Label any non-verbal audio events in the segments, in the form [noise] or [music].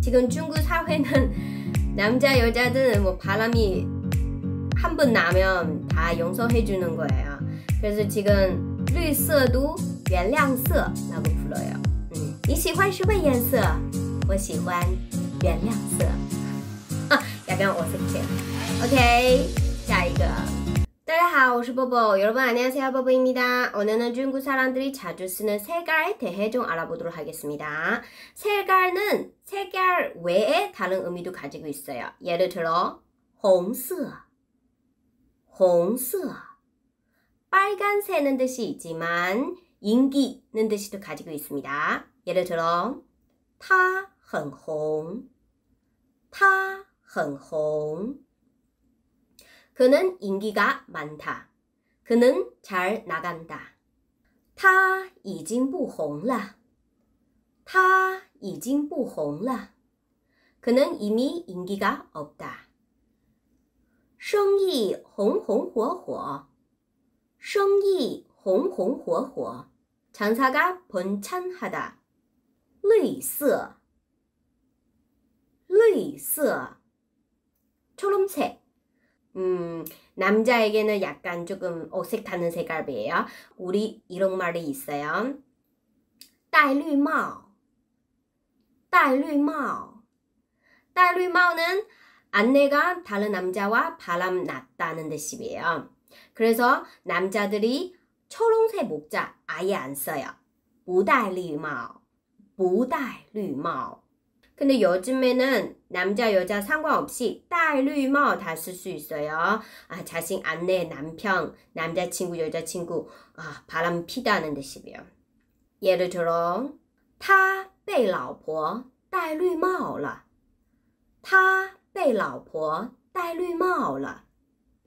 지금 중국 사회는 [laughs] 남자 여자든 뭐 바람이 한 번 나면 다 용서해 주는 거예요. 그래서 지금 绿色도 原谅色라고 불러요. 음, 你喜欢什么颜色?我喜欢原谅色. 약간 어색해요. 오케이. Okay, 자, 이거. 大家好,我是波波. 여러분 안녕하세요, 보보입니다. 오늘은 중국 사람들이 자주 쓰는 세갈에 대해 좀 알아보도록 하겠습니다. 세갈은 세갈 외에 다른 의미도 가지고 있어요. 예를 들어, 홍色红色 빨간새는 뜻이 있지만 인기는 뜻이도 가지고 있습니다. 예를 들어, 타很红他很红 그는 인기가 많다. 그는 잘 나간다. 他已经不红了.他已经不红了. 그는 이미 인기가 없다. 生意红红火火.生意红红火火. 장사가 번창하다. 绿色,绿色. 초록색. 음, 남자에게는 약간 조금 어색하는 색깔이에요. 우리 이런 말이 있어요. 戴绿帽戴绿帽戴绿帽는 아내가 다른 남자와 바람 났다는 뜻이에요. 그래서 남자들이 초롱색 목자 아예 안 써요. 不戴绿帽不戴绿帽 근데 요즘에는 남자 여자 상관없이 딸류머 뭐 다쓸 수 있어요. 아, 자식, 아내, 남편, 남자친구, 여자친구, 아, 바람 피다는 뜻이에요. 예를 들어, 他被老婆戴绿帽了.他被老婆戴绿帽了. 뭐 뭐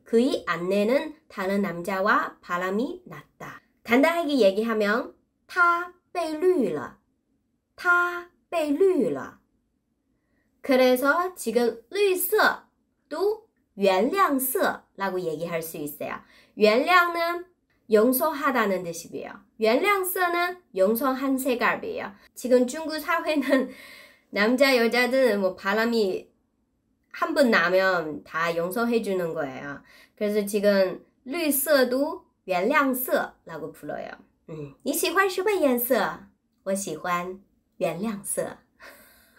그의 아내는 다른 남자와 바람이 났다. 간단하게 얘기하면 他被绿了.他被绿了. 그래서 지금 绿色도 연량서라고 얘기할 수 있어요. 연량은 용서하다는 뜻이고요. 연량서는 용서한 색깔이에요. 지금 중국 사회는 [laughs] 남자 여자들뭐 바람이 한 번 나면 다 용서해 주는 거예요. 그래서 지금 绿色도 연량서라고 불러요. 음, 你喜欢什么颜色?我喜欢原谅色。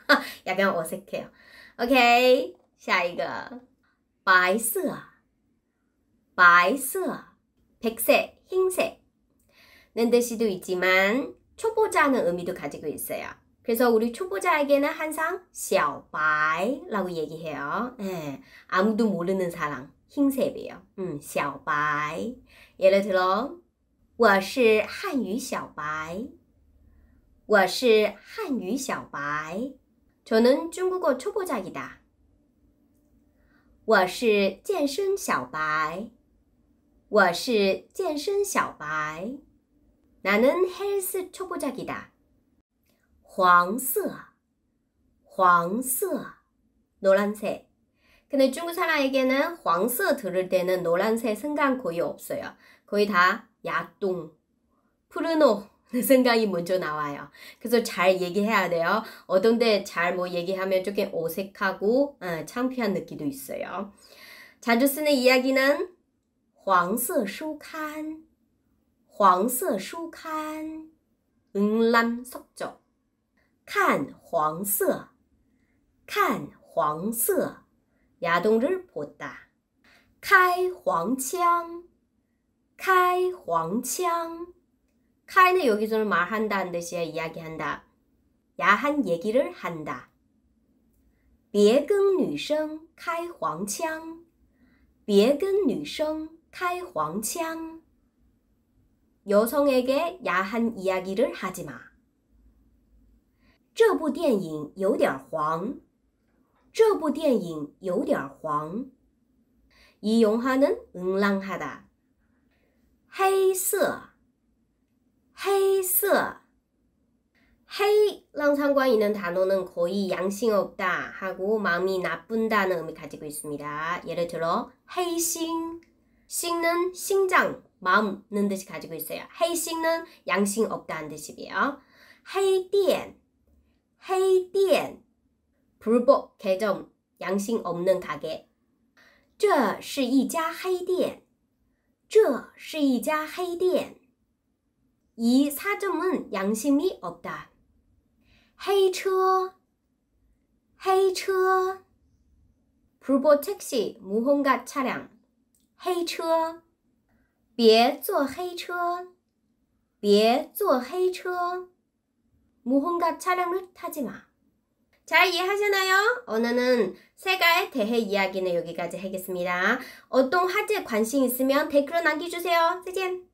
[laughs] 약간 어색해요. 오 OK，下一个白色，白色，백색흰색는 뜻이도 있지만 초보자는 의미도 가지고 있어요. 그래서 우리 초보자에게는 항상 小白라고 얘기해요. 예, 아무도 모르는 사람, 흰색이에요. 음, 小白. 예를 들어, 我是汉语小白.我是汉语小白. 저는 중국어 초보자이다. 我是健身小白.我是健身小白. 나는 헬스 초보자이다. 黄色,黄色. 노란색. 근데 중국 사람에게는 황스 들을 때는 노란색 생각 거의 없어요. 거의 다 야동, 푸르노, 생각이 먼저 나와요. 그래서 잘 얘기해야 돼요. 어떤데 잘 뭐 얘기하면 조금 어색하고 어, 창피한 느낌도 있어요. 자주 쓰는 이야기는 黄色书刊,黄色书刊, 응람석조, 看黄色,看黄色, 야동을 보다, 开黄腔,开黄腔. 카인은 여기서는 말한다는 뜻이야 이야기한다. 야한 얘기를 한다. 别跟女生开黄腔别跟女生开黄腔 여성에게 야한 이야기를 하지 마. 这部电影有点黄这部电影有点黄이 영화는 응랑하다. 黑色 黑色헤랑 상관 있는 단어는 거의 양심 없다 하고 마음이 나쁜다는 의미 가지고 있습니다. 예를 들어 헤이싱 싱는 심 마음는 뜻이 가지고 있어요. 헤이은 양심 없다는 뜻이에요. 헤이디엔 불법 개점 양심 없는 가게 这是一家黑店这是一家黑店이 사점은 양심이 없다. 헤이처, 헤이처. 불법 택시, 무홍가 차량. 헤이처. 别坐黑车,别坐黑车. 무언가 차량을 타지 마. 잘 이해하시나요? 언어는 세가에 대해 이야기는 여기까지 하겠습니다. 어떤 화제 관심 있으면 댓글로 남겨주세요. 再见!